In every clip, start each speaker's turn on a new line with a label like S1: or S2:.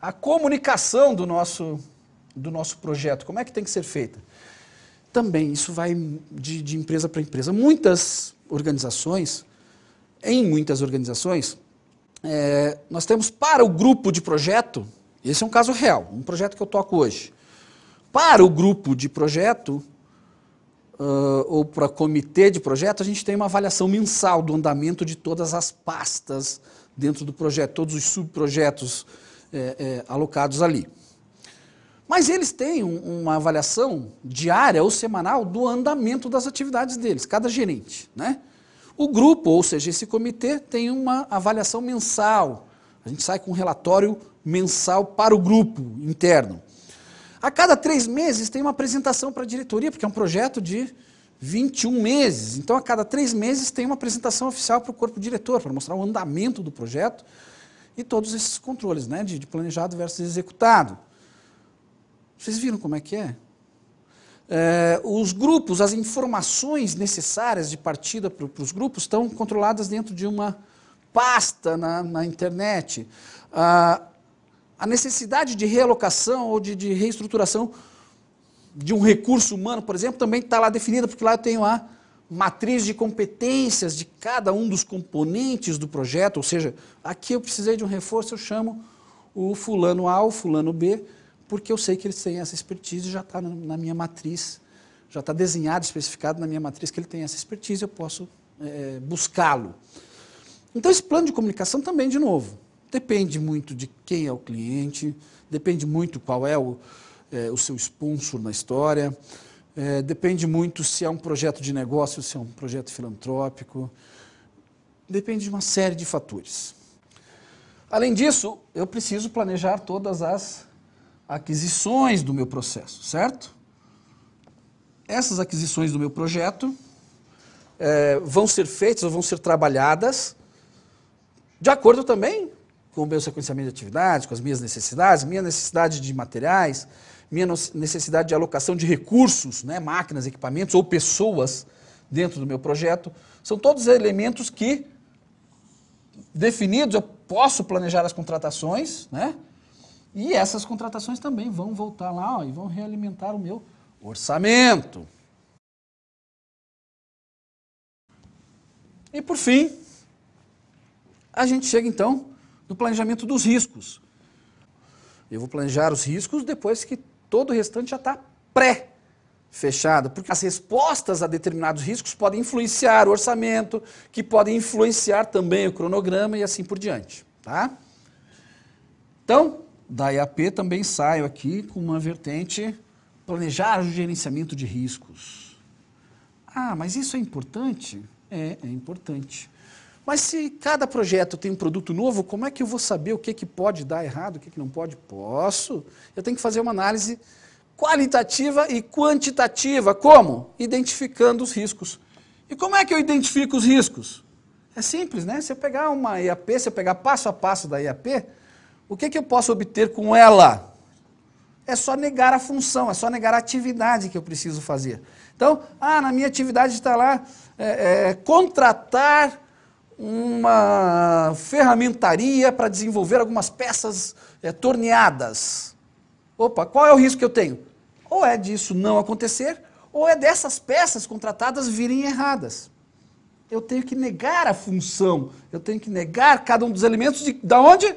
S1: a comunicação do nosso, do nosso projeto, como é que tem que ser feita? Também isso vai de, de empresa para empresa. Muitas organizações, em muitas organizações, é, nós temos para o grupo de projeto, esse é um caso real, um projeto que eu toco hoje. Para o grupo de projeto, uh, ou para comitê de projeto, a gente tem uma avaliação mensal do andamento de todas as pastas dentro do projeto, todos os subprojetos, é, é, alocados ali. Mas eles têm um, uma avaliação diária ou semanal do andamento das atividades deles, cada gerente. Né? O grupo, ou seja, esse comitê, tem uma avaliação mensal. A gente sai com um relatório mensal para o grupo interno. A cada três meses tem uma apresentação para a diretoria, porque é um projeto de 21 meses. Então, a cada três meses tem uma apresentação oficial para o corpo diretor, para mostrar o andamento do projeto e todos esses controles, né, de, de planejado versus executado. Vocês viram como é que é? É, os grupos, as informações necessárias de partida para os grupos estão controladas dentro de uma pasta na, na internet. Ah, a necessidade de realocação ou de, de, reestruturação de um recurso humano, por exemplo, também está lá definida, porque lá eu tenho a matriz de competências de cada um dos componentes do projeto, ou seja, aqui eu precisei de um reforço, eu chamo o fulano A, o fulano B, porque eu sei que eles têm essa expertise, e já está na minha matriz, já está desenhado, especificado na minha matriz que ele tem essa expertise, eu posso é, buscá-lo. Então, esse plano de comunicação também, de novo, depende muito de quem é o cliente, depende muito qual é o, é, o seu sponsor na história, é, depende muito se é um projeto de negócio, se é um projeto filantrópico. Depende de uma série de fatores. Além disso, eu preciso planejar todas as aquisições do meu processo, certo? Essas aquisições do meu projeto é, vão ser feitas ou vão ser trabalhadas de acordo também com o meu sequenciamento de atividades, com as minhas necessidades, minha necessidade de materiais, minha necessidade de alocação de recursos, né, máquinas, equipamentos ou pessoas dentro do meu projeto, são todos elementos que, definidos, eu posso planejar as contratações, né? E essas contratações também vão voltar lá ó, e vão realimentar o meu orçamento. E por fim, a gente chega então do planejamento dos riscos. Eu vou planejar os riscos depois que todo o restante já está pré-fechado, porque as respostas a determinados riscos podem influenciar o orçamento, que podem influenciar também o cronograma e assim por diante. Tá? Então, da IAP também saio aqui com uma vertente planejar o gerenciamento de riscos. Ah, mas isso é importante? É, é importante. Mas se cada projeto tem um produto novo, como é que eu vou saber o que, que pode dar errado, o que, que não pode? Posso. Eu tenho que fazer uma análise qualitativa e quantitativa. Como? Identificando os riscos. E como é que eu identifico os riscos? É simples, né? Se eu pegar uma IAP, se eu pegar passo a passo da IAP, o que, que eu posso obter com ela? É só negar a função, é só negar a atividade que eu preciso fazer. Então, ah, na minha atividade está lá é, é, contratar uma ferramentaria para desenvolver algumas peças é, torneadas. Opa, qual é o risco que eu tenho? Ou é disso não acontecer, ou é dessas peças contratadas virem erradas. Eu tenho que negar a função, eu tenho que negar cada um dos elementos de, da onde?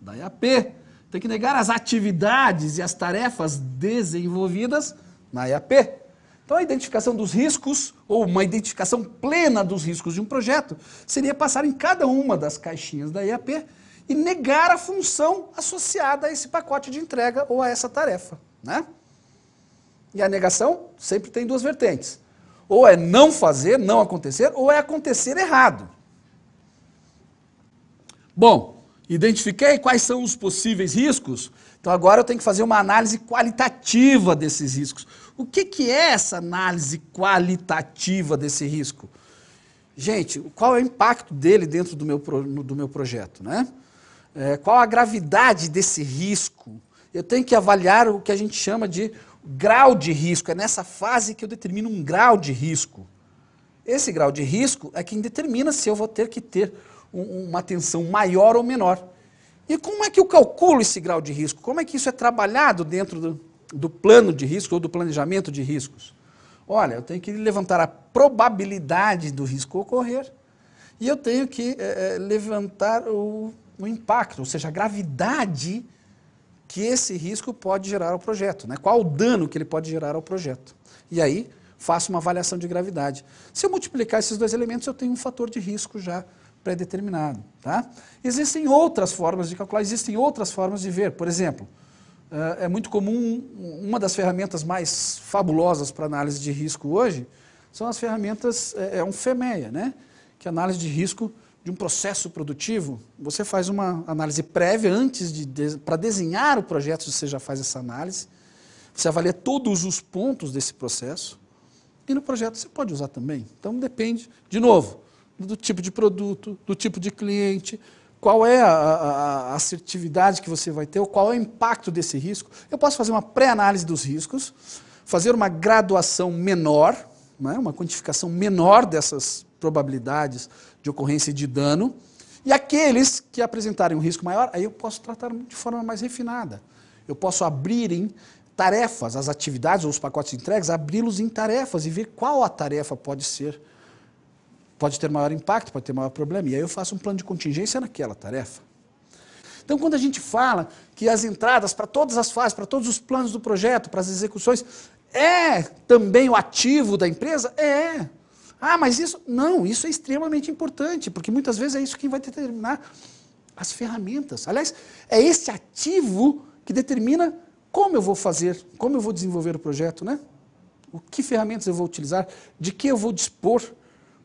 S1: Da IAP. Tenho que negar as atividades e as tarefas desenvolvidas na IAP. Então, a identificação dos riscos, ou uma identificação plena dos riscos de um projeto, seria passar em cada uma das caixinhas da IAP e negar a função associada a esse pacote de entrega ou a essa tarefa. Né? E a negação sempre tem duas vertentes. Ou é não fazer, não acontecer, ou é acontecer errado. Bom, identifiquei quais são os possíveis riscos, então agora eu tenho que fazer uma análise qualitativa desses riscos o que, que é essa análise qualitativa desse risco? Gente, qual é o impacto dele dentro do meu, do meu projeto? Né? É, qual a gravidade desse risco? Eu tenho que avaliar o que a gente chama de grau de risco. É nessa fase que eu determino um grau de risco. Esse grau de risco é quem determina se eu vou ter que ter um, uma atenção maior ou menor. E como é que eu calculo esse grau de risco? Como é que isso é trabalhado dentro do, do plano de risco ou do planejamento de riscos. Olha, eu tenho que levantar a probabilidade do risco ocorrer e eu tenho que é, levantar o, o, impacto, ou seja, a gravidade que esse risco pode gerar ao projeto, né? qual o dano que ele pode gerar ao projeto. E aí faço uma avaliação de gravidade. Se eu multiplicar esses dois elementos, eu tenho um fator de risco já pré-determinado. Tá? Existem outras formas de calcular, existem outras formas de ver. Por exemplo, é, é muito comum, uma das ferramentas mais fabulosas para análise de risco hoje são as ferramentas, é, é um FEMEA, né? que é análise de risco de um processo produtivo. Você faz uma análise prévia antes de, de para desenhar o projeto, você já faz essa análise, você avalia todos os pontos desse processo, e no projeto você pode usar também. Então depende, de novo, do tipo de produto, do tipo de cliente, qual é a, a, a, assertividade que você vai ter, ou qual é o impacto desse risco. Eu posso fazer uma pré-análise dos riscos, fazer uma graduação menor, né, uma quantificação menor dessas probabilidades de ocorrência de dano, e aqueles que apresentarem um risco maior, aí eu posso tratar de forma mais refinada. Eu posso abrir em tarefas, as atividades ou os pacotes entregues, abri-los em tarefas e ver qual a tarefa pode ser pode ter maior impacto, pode ter maior problema. E aí eu faço um plano de contingência naquela tarefa. Então, quando a gente fala que as entradas para todas as fases, para todos os planos do projeto, para as execuções, é também o ativo da empresa? É. Ah, mas isso. Não, isso é extremamente importante, porque muitas vezes é isso que vai determinar as ferramentas. Aliás, é esse ativo que determina como eu vou fazer, como eu vou desenvolver o projeto, né? O que ferramentas eu vou utilizar, de que eu vou dispor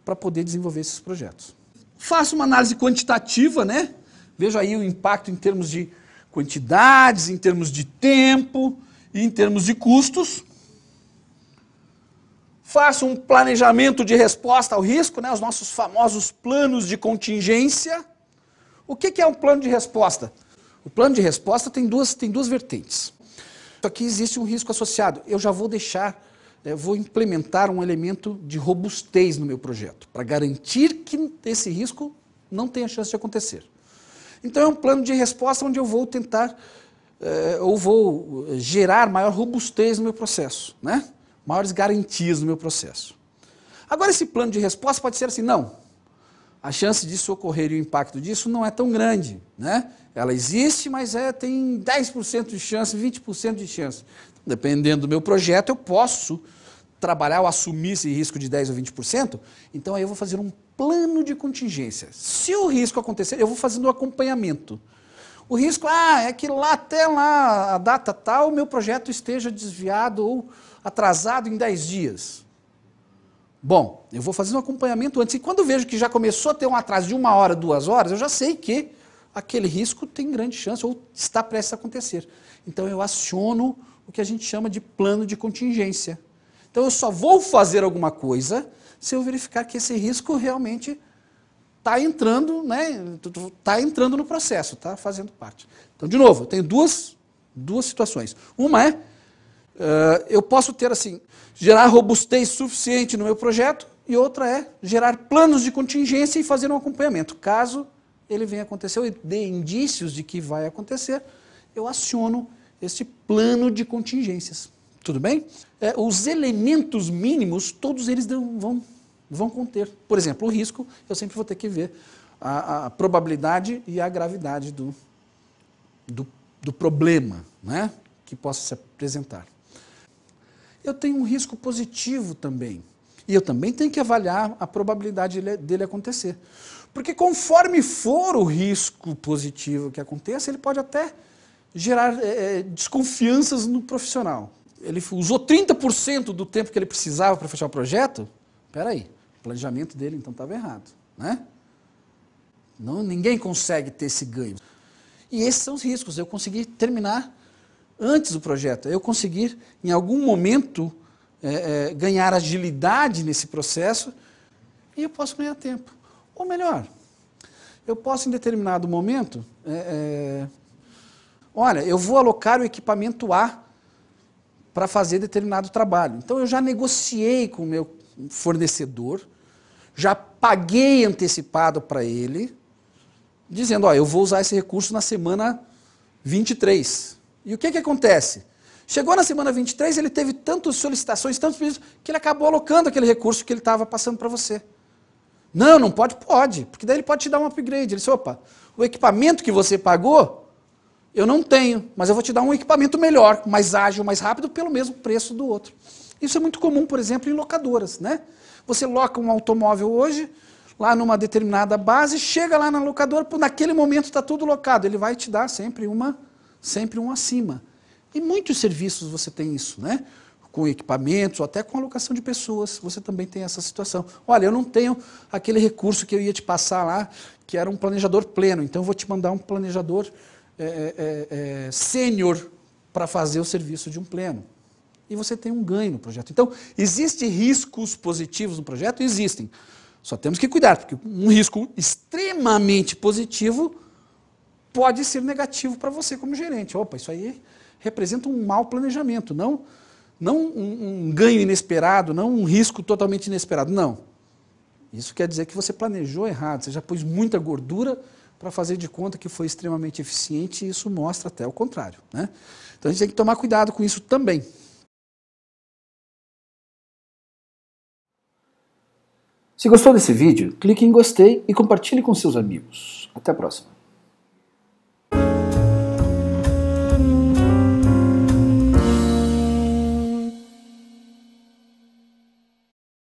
S1: para poder desenvolver esses projetos. Faça uma análise quantitativa, né? Veja aí o impacto em termos de quantidades, em termos de tempo e em termos de custos. Faça um planejamento de resposta ao risco, né? os nossos famosos planos de contingência. O que é um plano de resposta? O plano de resposta tem duas, tem duas vertentes. Aqui existe um risco associado. Eu já vou deixar eu vou implementar um elemento de robustez no meu projeto, para garantir que esse risco não tenha chance de acontecer. Então, é um plano de resposta onde eu vou tentar, eh, ou vou eh, gerar maior robustez no meu processo, né? maiores garantias no meu processo. Agora, esse plano de resposta pode ser assim: não, a chance disso ocorrer e o impacto disso não é tão grande. Né? Ela existe, mas é, tem 10% de chance, 20% de chance. Então, dependendo do meu projeto, eu posso trabalhar ou assumir esse risco de 10% ou 20%. Então, aí eu vou fazer um plano de contingência. Se o risco acontecer, eu vou fazendo o um acompanhamento. O risco ah, é que lá até lá, a data tal, meu projeto esteja desviado ou atrasado em 10 dias. Bom, eu vou fazer um acompanhamento antes. E quando vejo que já começou a ter um atraso de uma hora, duas horas, eu já sei que aquele risco tem grande chance ou está prestes a acontecer. Então eu aciono o que a gente chama de plano de contingência. Então eu só vou fazer alguma coisa se eu verificar que esse risco realmente está entrando, né? Está entrando no processo, está fazendo parte. Então, de novo, eu tenho duas, duas situações. Uma é Uh, eu posso ter assim, gerar robustez suficiente no meu projeto e outra é gerar planos de contingência e fazer um acompanhamento. Caso ele venha acontecer e dê indícios de que vai acontecer, eu aciono esse plano de contingências. Tudo bem? É, os elementos mínimos, todos eles vão, vão conter. Por exemplo, o risco, eu sempre vou ter que ver a, a probabilidade e a gravidade do, do, do problema né, que possa se apresentar eu tenho um risco positivo também. E eu também tenho que avaliar a probabilidade dele acontecer. Porque conforme for o risco positivo que aconteça, ele pode até gerar é, desconfianças no profissional. Ele usou 30% do tempo que ele precisava para fechar o projeto? Peraí, o planejamento dele então estava errado, né? Não, ninguém consegue ter esse ganho. E esses são os riscos. Eu consegui terminar antes do projeto, eu conseguir, em algum momento, é, é, ganhar agilidade nesse processo e eu posso ganhar tempo. Ou melhor, eu posso, em determinado momento, é, é olha, eu vou alocar o equipamento A para fazer determinado trabalho. Então eu já negociei com o meu fornecedor, já paguei antecipado para ele, dizendo, ó, eu vou usar esse recurso na semana 23. E o que, que acontece? Chegou na semana 23, ele teve tantas solicitações, tantos pedidos, que ele acabou alocando aquele recurso que ele estava passando para você. Não, não pode? Pode, porque daí ele pode te dar um upgrade. Ele disse, opa, o equipamento que você pagou, eu não tenho, mas eu vou te dar um equipamento melhor, mais ágil, mais rápido, pelo mesmo preço do outro. Isso é muito comum, por exemplo, em locadoras, né? Você loca um automóvel hoje, lá numa determinada base, chega lá na locadora, naquele momento está tudo locado, ele vai te dar sempre uma sempre um acima. E muitos serviços você tem isso, né? Com equipamentos, ou até com alocação de pessoas, você também tem essa situação. Olha, eu não tenho aquele recurso que eu ia te passar lá, que era um planejador pleno, então eu vou te mandar um planejador é, é, é, sênior para fazer o serviço de um pleno. E você tem um ganho no projeto. Então, existem riscos positivos no projeto? Existem. Só temos que cuidar, porque um risco extremamente positivo pode ser negativo para você como gerente. Opa, isso aí representa um mau planejamento, não, não um, um ganho inesperado, não um risco totalmente inesperado. Não. Isso quer dizer que você planejou errado, você já pôs muita gordura para fazer de conta que foi extremamente eficiente e isso mostra até o contrário. Né? Então a gente tem que tomar cuidado com isso também. Se gostou desse vídeo, clique em gostei e compartilhe com seus amigos. Até a próxima!